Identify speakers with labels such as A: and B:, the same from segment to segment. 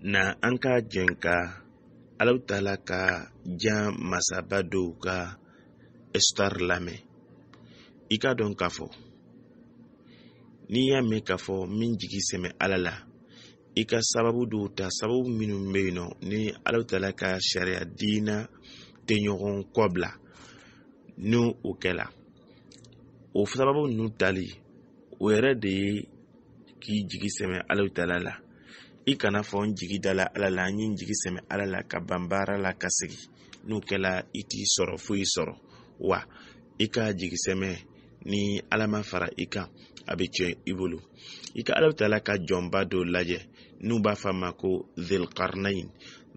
A: na an ka jɛn ka alahu taala ka jan masaba dow ka ɛsitari lamɛn i k'a dɔn k'a fɔ n'i y'a mɛn k'a fɔ min jigi sɛmɛ ala la i ka sababu dɔw ta sababu minnu bɛ yen nɔ ni alahu taala ka sariya diina tɛ ɲɔgɔn kɔbila ni o kɛla o sababu ninnu tali o yɛrɛ de ye k'i jigi sɛmɛ alahu taala la i kana fɔ n jigi dala ala la an ye n jigi sɛmɛ ala la ka ban baara la ka segi n'o kɛla i t'i sɔrɔ foyi sɔrɔ wa i ka jigisɛmɛ ni ala ma fara i kan a bɛ tiɲɛ i bolo i ka ala taala ka jɔnba dɔ lajɛ n'u b'a f'a ma ko zelkarnain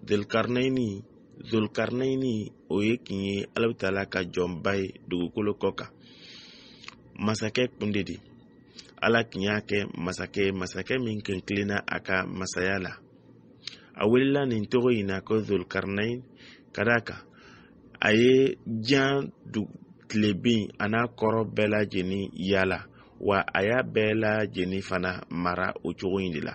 A: zelkarnaini zolkarnaini o ye kin ye ala taala ka jɔnba ye dugukolo kɔ kan masakɛ kun de ala tun y'a kɛ masakɛ masakɛ min tun tilenna a ka masaya la a wulila nin tɔgɔ in na ko zolkarnain ka daa kan a ye diɲɛ tilebin a n'a kɔrɔ bɛɛ lajɛlen yaala wa a y'a bɛɛ lajɛlen fana mara o cogo yi de la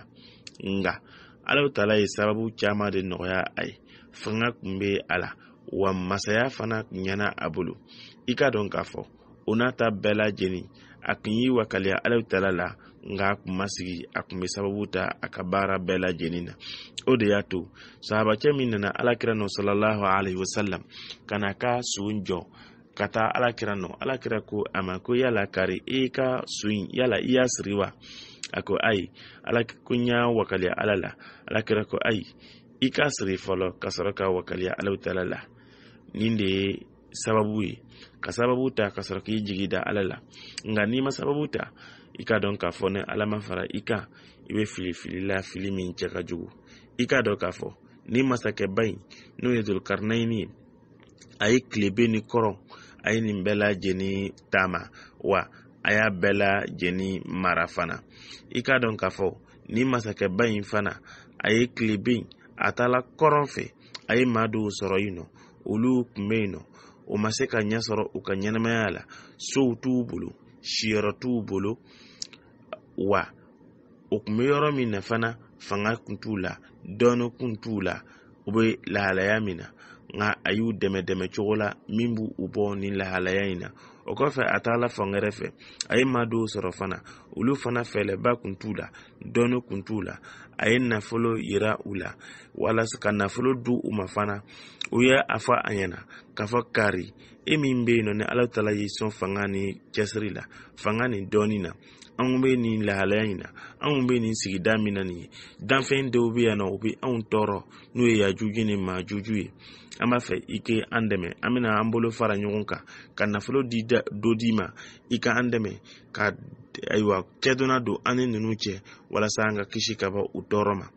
A: nga alaw tala ye sababu caaman de nɔgɔya a ye fanga kun be a la wa masaya fana ɲɛna a bolo i ka dɔn k'a fɔ o n'a ta bɛɛ lajɛlen a kun y'i wakaliya alaw tala la nga a kun ma sigi a kun bɛ sababu ta a ka baara bɛɛ lajɛnin na o de y'a to sahabacɛ min nana alakira nɔ salallahu alaihi wasalam ka na ka soon jɔ ka taa alakira nɔ alakira ko a ma ko yala kari i ka so yala i y'a siri wa a ko ayi ala ko n y'a wakaliya ala la alakira ko ayi i k'a siri fɔlɔ ka sɔrɔ ka wakaliya alaw tala la nin de ye sababu ye ka sababu ta ka sɔrɔ k'i jigi da ala la nka n'i ma sababu ta i k'a dɔn k'a fɔ ni ala ma fara i kan i bɛ fili fili la fili min cɛ ka jugu i k'a dɔn k'a fɔ ni masakɛba in n'o ye dolokarinayini ye a ye tilebe ni kɔrɔ a ye nin bɛɛ lajɛlen taama wa a y'a bɛɛ lajɛlen mara fana i k'a dɔn k'a fɔ ni masakɛba in fana a ye tilebe in a taala kɔrɔn fɛ a ye maa dɔw sɔrɔ yen nɔ olu tun bɛ yen nɔ o ma se ka ɲɛ sɔrɔ u ka ɲɛnɛmaya la sow t'u bolo siyɔrɔ t'u bolo wa o kun bɛ yɔrɔ min na fana fanga kun t'u la dɔɔni kun t'u la u be lahalaya min na nka a y'u dɛmɛ dɛmɛ cogo la min b'u bɔ ni lahalaya yi na o kɔfɛ a taala fan wɛrɛ fɛ a ye maa dɔw sɔrɔ fana olu fana fɛlɛba kun t'u la dɔɔni kun t'u la a ye nafolo yira u la walasa ka nafolo di u ma fana u ye a fɔ a ɲɛna k'a fɔ kari e min bɛ yen nɔ ni ala taala y'i sɔn fanga ni cɛsiri la fanga ni dɔɔni na anw bɛ nin lahalaya in na anw bɛ nin sigida min na nin ye danfɛn dɔw bɛ yan nɔ u bɛ anw tɔɔrɔ n'o ye yajuju ni maajuju ye an b'a fɛ i k'an dɛmɛ an bɛna an bolo fara ɲɔgɔn kan ka nafolo di dɛ dɔ d'i ma i ka an dɛmɛ ka ayiwa kɛdɔnna don an ni ninnu cɛ walasa an ka kisi ka bɔ u tɔɔrɔ ma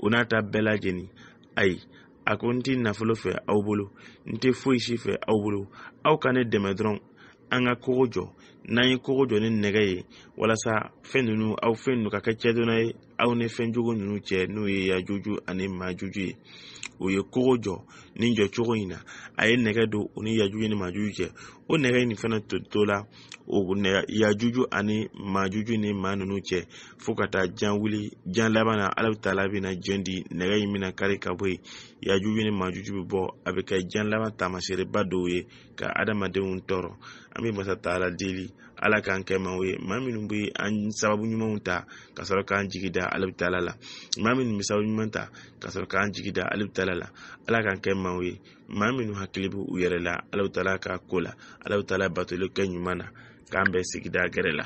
A: o n'a ta bɛɛ lajɛlen ayi a ko n tɛ nafolo fɛ aw bolo n tɛ foyi si fɛ aw bolo aw ka ne dɛmɛ dɔrɔn an ka kogo jɔ n'an ye kogo jɔ ni nɛgɛ ye walasa fɛn ninnu aw fɛn ninnu ka kɛ cɛdɔnna ye aw ni fɛn jogo ninnu cɛ n'o ye yajuju ani maajuju ye o ye kogo jɔ nin jɔcogo in na a ye nɛgɛ don u ni yajuju ni maajuju cɛ o nɛgɛ ni fana to la o yajuju ani majuju ni maa ninnu cɛ fo ka taa jan wuli jan laban na ala bɛ taa labɛn na jɛn di nɛgɛ in bɛna kari ka bɔ yen yajuju ni majuju bɛ bɔ a bɛ kɛ jan laban taamaseereba dɔw ye ka adamadenw tɔɔrɔ an bɛ masa ta ala deli ala k'an kɛ maaw ye maa minnu bɛ an sababu ɲumanw ta ka sɔrɔ k'an jigi da ale bɛ taa la maa minnu bɛ sababu ɲuman ta ka sɔrɔ k'an jigi da ale bɛ taa la ala k'an kɛ maaw ye maa minnu hakili bɛ yɛrɛ la ala bɛ taa k'a ko la ala bɛ taa la batoli kɛ ɲuman na k'an bɛɛ sigida gɛrɛ la